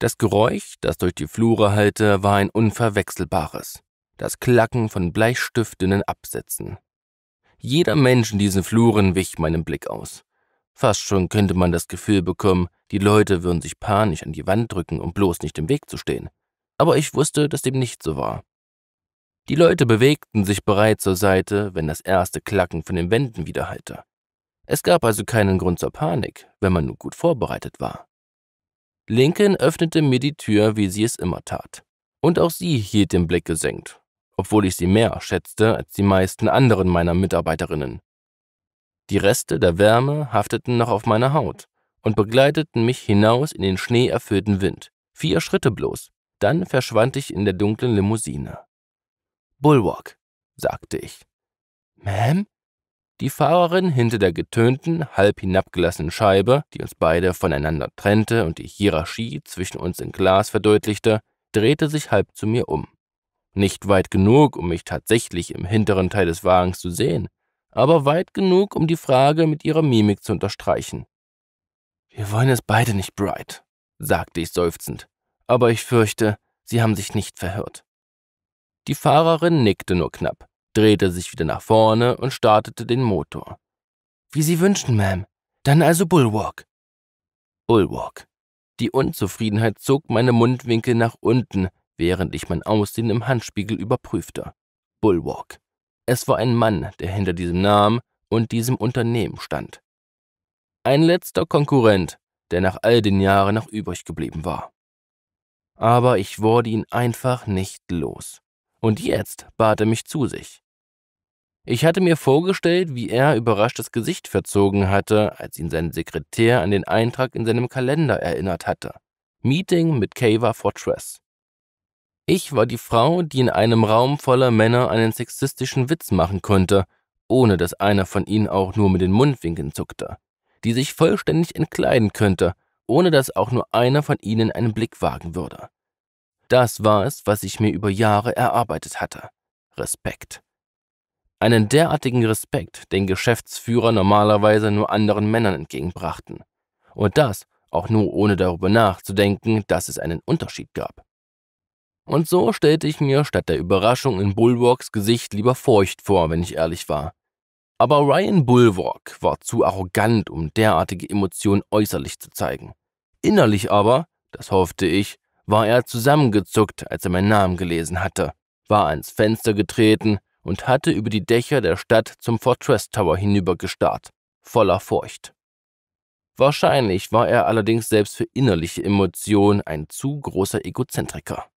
Das Geräusch, das durch die Flure hallte, war ein unverwechselbares. Das Klacken von bleistiftdünnen Absätzen. Jeder Mensch in diesen Fluren wich meinem Blick aus. Fast schon könnte man das Gefühl bekommen, die Leute würden sich panisch an die Wand drücken, um bloß nicht im Weg zu stehen. Aber ich wusste, dass dem nicht so war. Die Leute bewegten sich bereit zur Seite, wenn das erste Klacken von den Wänden widerhallte. Es gab also keinen Grund zur Panik, wenn man nur gut vorbereitet war. Lincoln öffnete mir die Tür, wie sie es immer tat. Und auch sie hielt den Blick gesenkt, obwohl ich sie mehr schätzte als die meisten anderen meiner Mitarbeiterinnen. Die Reste der Wärme hafteten noch auf meiner Haut und begleiteten mich hinaus in den schneeerfüllten Wind. Vier Schritte bloß, dann verschwand ich in der dunklen Limousine. Bulwark, sagte ich. Ma'am? Die Fahrerin hinter der getönten, halb hinabgelassenen Scheibe, die uns beide voneinander trennte und die Hierarchie zwischen uns in Glas verdeutlichte, drehte sich halb zu mir um. Nicht weit genug, um mich tatsächlich im hinteren Teil des Wagens zu sehen, aber weit genug, um die Frage mit ihrer Mimik zu unterstreichen. Wir wollen es beide nicht, Bright, sagte ich seufzend, aber ich fürchte, Sie haben sich nicht verhört. Die Fahrerin nickte nur knapp drehte sich wieder nach vorne und startete den Motor. Wie Sie wünschen, Ma'am. Dann also Bullwalk. Bullwalk. Die Unzufriedenheit zog meine Mundwinkel nach unten, während ich mein Aussehen im Handspiegel überprüfte. Bullwalk. Es war ein Mann, der hinter diesem Namen und diesem Unternehmen stand. Ein letzter Konkurrent, der nach all den Jahren noch übrig geblieben war. Aber ich wurde ihn einfach nicht los und jetzt bat er mich zu sich. Ich hatte mir vorgestellt, wie er überrascht das Gesicht verzogen hatte, als ihn sein Sekretär an den Eintrag in seinem Kalender erinnert hatte. Meeting mit Cava Fortress. Ich war die Frau, die in einem Raum voller Männer einen sexistischen Witz machen konnte, ohne dass einer von ihnen auch nur mit den Mundwinkeln zuckte, die sich vollständig entkleiden könnte, ohne dass auch nur einer von ihnen einen Blick wagen würde. Das war es, was ich mir über Jahre erarbeitet hatte. Respekt. Einen derartigen Respekt, den Geschäftsführer normalerweise nur anderen Männern entgegenbrachten. Und das auch nur ohne darüber nachzudenken, dass es einen Unterschied gab. Und so stellte ich mir statt der Überraschung in Bulwarks Gesicht lieber Furcht vor, wenn ich ehrlich war. Aber Ryan Bulwark war zu arrogant, um derartige Emotionen äußerlich zu zeigen. Innerlich aber, das hoffte ich, war er zusammengezuckt, als er meinen Namen gelesen hatte, war ans Fenster getreten und hatte über die Dächer der Stadt zum Fortress Tower hinübergestarrt, voller Furcht. Wahrscheinlich war er allerdings selbst für innerliche Emotionen ein zu großer Egozentriker.